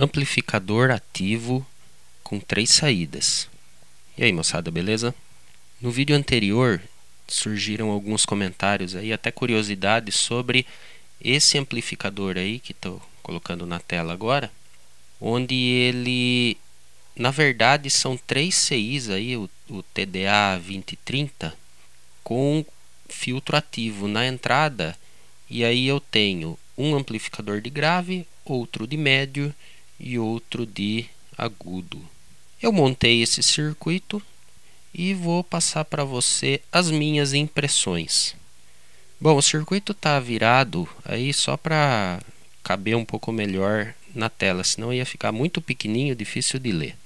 Amplificador ativo com três saídas. E aí, moçada, beleza? No vídeo anterior surgiram alguns comentários aí, até curiosidades sobre esse amplificador aí que estou colocando na tela agora, onde ele, na verdade, são três CIs aí, o, o TDA 2030, com filtro ativo na entrada, e aí eu tenho um amplificador de grave, outro de médio e outro de agudo. Eu montei esse circuito e vou passar para você as minhas impressões. Bom, o circuito está virado aí só para caber um pouco melhor na tela, senão ia ficar muito pequenininho, difícil de ler.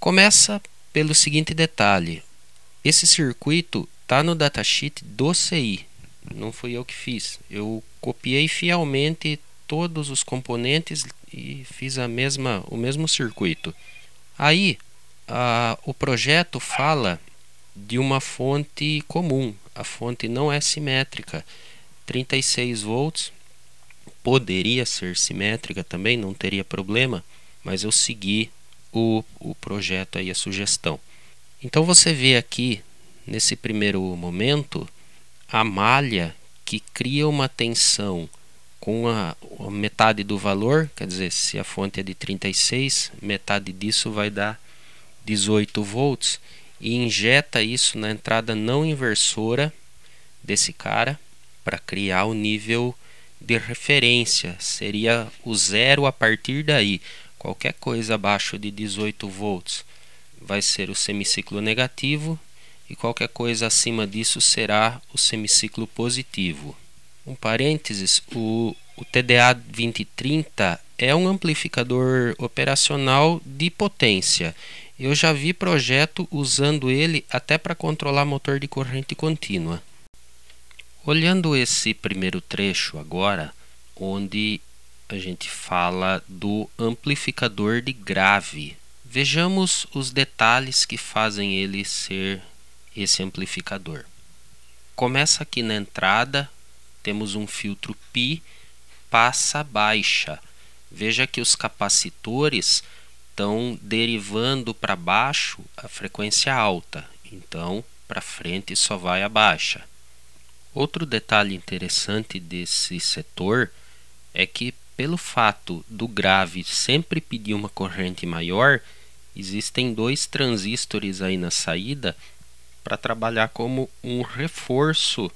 Começa pelo seguinte detalhe: esse circuito está no datasheet do CI, não fui eu que fiz. Eu copiei fielmente todos os componentes e fiz a mesma, o mesmo circuito. Aí a, o projeto fala de uma fonte comum, a fonte não é simétrica, 36 volts poderia ser simétrica também, não teria problema, mas eu segui o, o projeto aí, a sugestão. Então você vê aqui, nesse primeiro momento, a malha que cria uma tensão com a, a, metade do valor, quer dizer, se a fonte é de 36, metade disso vai dar 18 volts e injeta isso na entrada não inversora desse cara para criar o nível de referência, seria o zero a partir daí. Qualquer coisa abaixo de 18 volts vai ser o semiciclo negativo e qualquer coisa acima disso será o semiciclo positivo. Um parênteses, o, o TDA 2030 é um amplificador operacional de potência. Eu já vi projeto usando ele até para controlar motor de corrente contínua. Olhando esse primeiro trecho agora, onde a gente fala do amplificador de grave, vejamos os detalhes que fazem ele ser esse amplificador. Começa aqui na entrada temos um filtro π passa baixa. Veja que os capacitores estão derivando para baixo a frequência alta, então para frente só vai a baixa. Outro detalhe interessante desse setor é que, pelo fato do grave sempre pedir uma corrente maior, existem dois transistores aí na saída para trabalhar como um reforço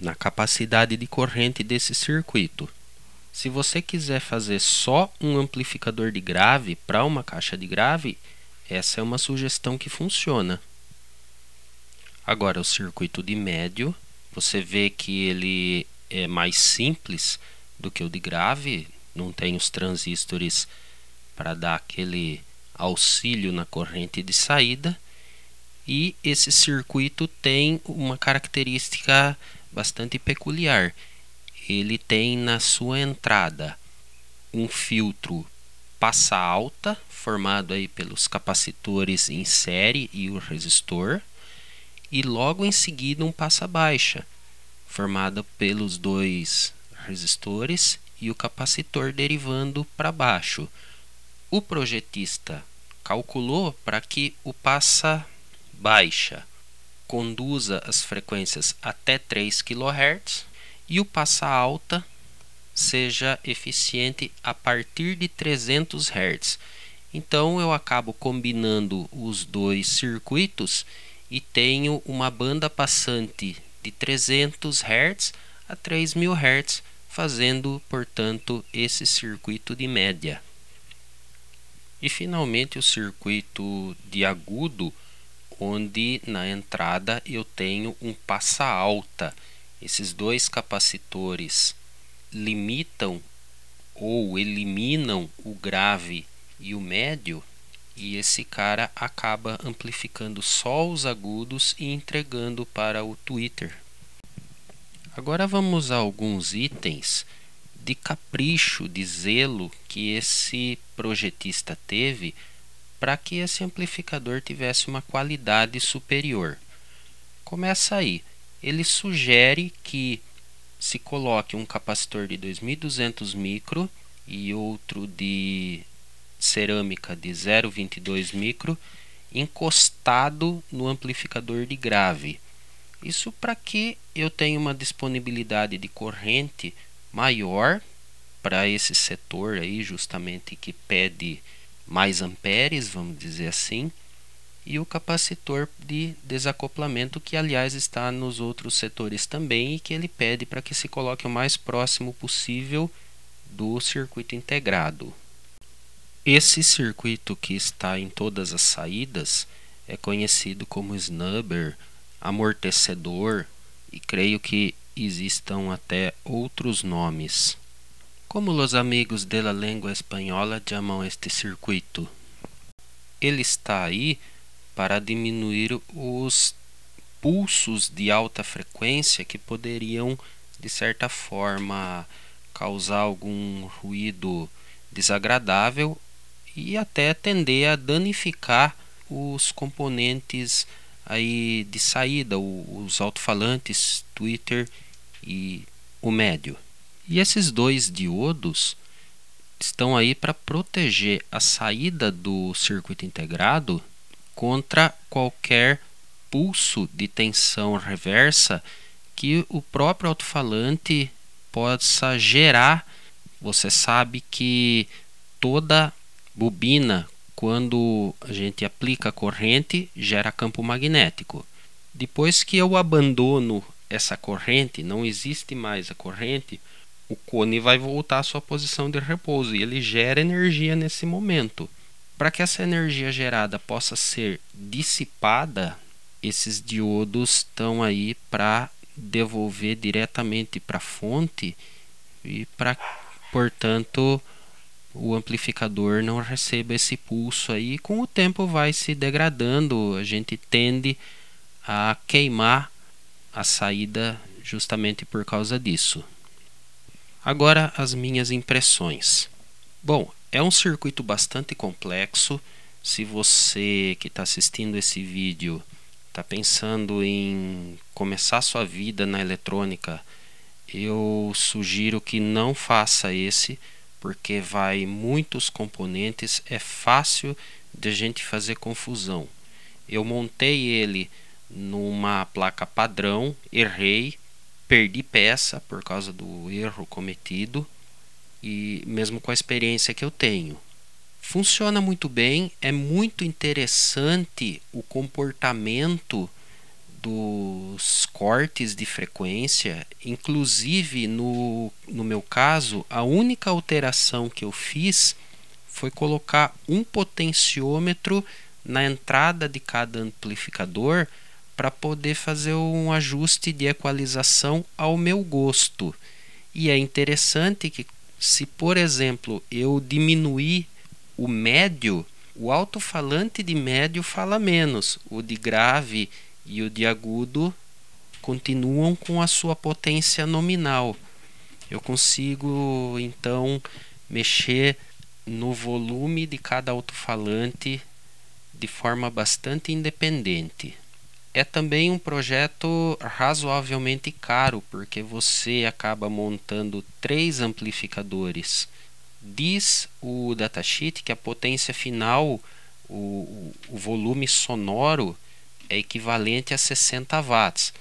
na capacidade de corrente desse circuito. Se você quiser fazer só um amplificador de grave para uma caixa de grave, essa é uma sugestão que funciona. Agora, o circuito de médio, você vê que ele é mais simples do que o de grave, não tem os transistores para dar aquele auxílio na corrente de saída, e esse circuito tem uma característica bastante peculiar. Ele tem na sua entrada um filtro passa alta, formado aí pelos capacitores em série e o resistor, e logo em seguida um passa baixa, formado pelos dois resistores e o capacitor derivando para baixo. O projetista calculou para que o passa baixa conduza as frequências até 3 kHz e o passa alta seja eficiente a partir de 300 Hz. Então eu acabo combinando os dois circuitos e tenho uma banda passante de 300 Hz a 3000 Hz, fazendo, portanto, esse circuito de média. E finalmente o circuito de agudo onde na entrada eu tenho um passa alta. Esses dois capacitores limitam ou eliminam o grave e o médio, e esse cara acaba amplificando só os agudos e entregando para o Twitter. Agora vamos a alguns itens de capricho, de zelo que esse projetista teve para que esse amplificador tivesse uma qualidade superior. Começa aí. Ele sugere que se coloque um capacitor de 2200 micro e outro de cerâmica de 0,22 micro encostado no amplificador de grave. Isso para que eu tenha uma disponibilidade de corrente maior para esse setor aí justamente que pede mais amperes, vamos dizer assim, e o capacitor de desacoplamento, que aliás está nos outros setores também e que ele pede para que se coloque o mais próximo possível do circuito integrado. Esse circuito que está em todas as saídas é conhecido como snubber, amortecedor e creio que existam até outros nomes. Como os amigos de la língua espanhola chamam este circuito? Ele está aí para diminuir os pulsos de alta frequência que poderiam, de certa forma, causar algum ruído desagradável e até tender a danificar os componentes aí de saída, os alto-falantes, Twitter e o médio. E esses dois diodos estão aí para proteger a saída do circuito integrado contra qualquer pulso de tensão reversa que o próprio alto-falante possa gerar. Você sabe que toda bobina, quando a gente aplica corrente, gera campo magnético. Depois que eu abandono essa corrente, não existe mais a corrente, o cone vai voltar à sua posição de repouso e ele gera energia nesse momento. Para que essa energia gerada possa ser dissipada, esses diodos estão aí para devolver diretamente para a fonte e para, portanto, o amplificador não receba esse pulso aí. Com o tempo vai se degradando, a gente tende a queimar a saída justamente por causa disso. Agora as minhas impressões. Bom, é um circuito bastante complexo. Se você que está assistindo esse vídeo está pensando em começar sua vida na eletrônica, eu sugiro que não faça esse, porque vai muitos componentes, é fácil de a gente fazer confusão. Eu montei ele numa placa padrão, errei, perdi peça por causa do erro cometido e mesmo com a experiência que eu tenho. Funciona muito bem, é muito interessante o comportamento dos cortes de frequência, inclusive no, no meu caso, a única alteração que eu fiz foi colocar um potenciômetro na entrada de cada amplificador para poder fazer um ajuste de equalização ao meu gosto. E é interessante que, se por exemplo eu diminuir o médio, o alto-falante de médio fala menos, o de grave e o de agudo continuam com a sua potência nominal. Eu consigo então mexer no volume de cada alto-falante de forma bastante independente é também um projeto razoavelmente caro, porque você acaba montando três amplificadores. Diz o datasheet que a potência final, o, o volume sonoro, é equivalente a 60 watts,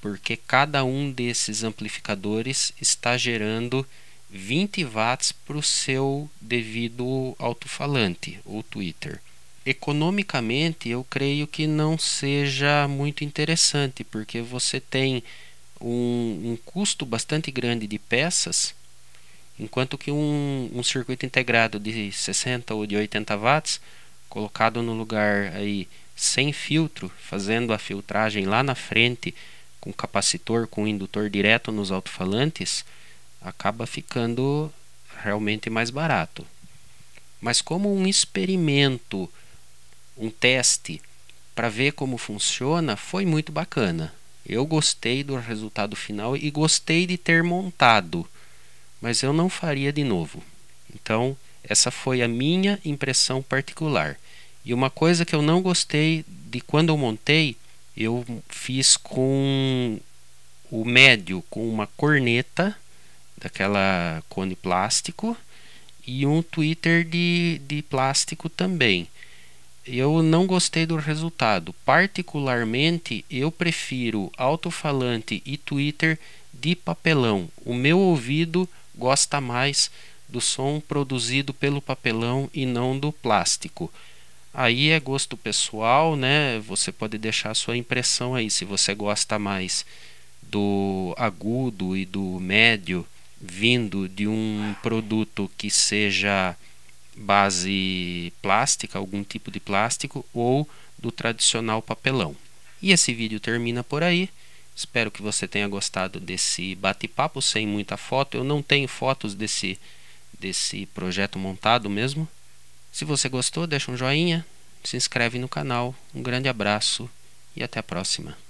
porque cada um desses amplificadores está gerando 20 watts para o seu devido alto-falante ou Twitter economicamente eu creio que não seja muito interessante, porque você tem um, um custo bastante grande de peças, enquanto que um, um, circuito integrado de 60 ou de 80 watts, colocado no lugar aí sem filtro, fazendo a filtragem lá na frente com capacitor, com indutor direto nos alto-falantes, acaba ficando realmente mais barato. Mas como um experimento um teste para ver como funciona, foi muito bacana. Eu gostei do resultado final e gostei de ter montado, mas eu não faria de novo. Então, essa foi a minha impressão particular. E uma coisa que eu não gostei de quando eu montei, eu fiz com o médio, com uma corneta, daquela cone plástico, e um Twitter de, de plástico também eu não gostei do resultado. Particularmente, eu prefiro alto-falante e Twitter de papelão. O meu ouvido gosta mais do som produzido pelo papelão e não do plástico. Aí é gosto pessoal, né? Você pode deixar a sua impressão aí se você gosta mais do agudo e do médio vindo de um produto que seja base plástica, algum tipo de plástico ou do tradicional papelão. E esse vídeo termina por aí. Espero que você tenha gostado desse bate-papo sem muita foto. Eu não tenho fotos desse desse projeto montado mesmo. Se você gostou, deixa um joinha, se inscreve no canal. Um grande abraço e até a próxima.